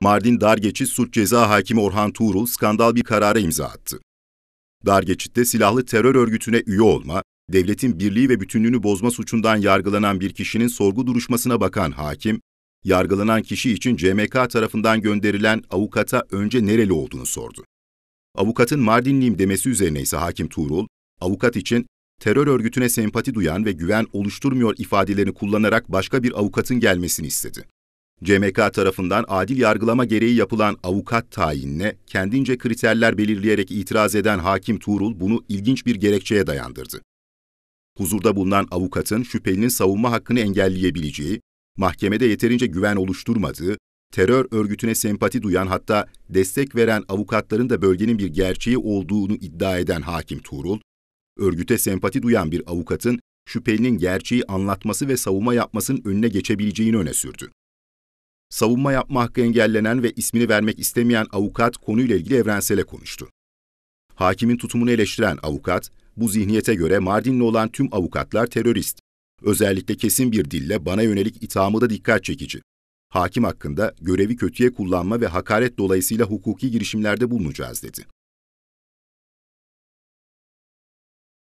Mardin Dargeçit Suç Ceza Hakimi Orhan Tuğrul skandal bir karara imza attı. Dargeçit'te silahlı terör örgütüne üye olma, devletin birliği ve bütünlüğünü bozma suçundan yargılanan bir kişinin sorgu duruşmasına bakan hakim, yargılanan kişi için CMK tarafından gönderilen avukata önce nereli olduğunu sordu. Avukatın Mardinliyim demesi üzerine ise hakim Tuğrul, avukat için terör örgütüne sempati duyan ve güven oluşturmuyor ifadelerini kullanarak başka bir avukatın gelmesini istedi. CMK tarafından adil yargılama gereği yapılan avukat tayinine kendince kriterler belirleyerek itiraz eden hakim Tuğrul bunu ilginç bir gerekçeye dayandırdı. Huzurda bulunan avukatın şüphelinin savunma hakkını engelleyebileceği, mahkemede yeterince güven oluşturmadığı, terör örgütüne sempati duyan hatta destek veren avukatların da bölgenin bir gerçeği olduğunu iddia eden hakim Tuğrul, örgüte sempati duyan bir avukatın şüphelinin gerçeği anlatması ve savunma yapmasının önüne geçebileceğini öne sürdü savunma yapma hakkı engellenen ve ismini vermek istemeyen avukat konuyla ilgili Evrensel'e konuştu. Hakimin tutumunu eleştiren avukat, bu zihniyete göre Mardinli olan tüm avukatlar terörist. Özellikle kesin bir dille bana yönelik ithamı da dikkat çekici. Hakim hakkında görevi kötüye kullanma ve hakaret dolayısıyla hukuki girişimlerde bulunacağız dedi.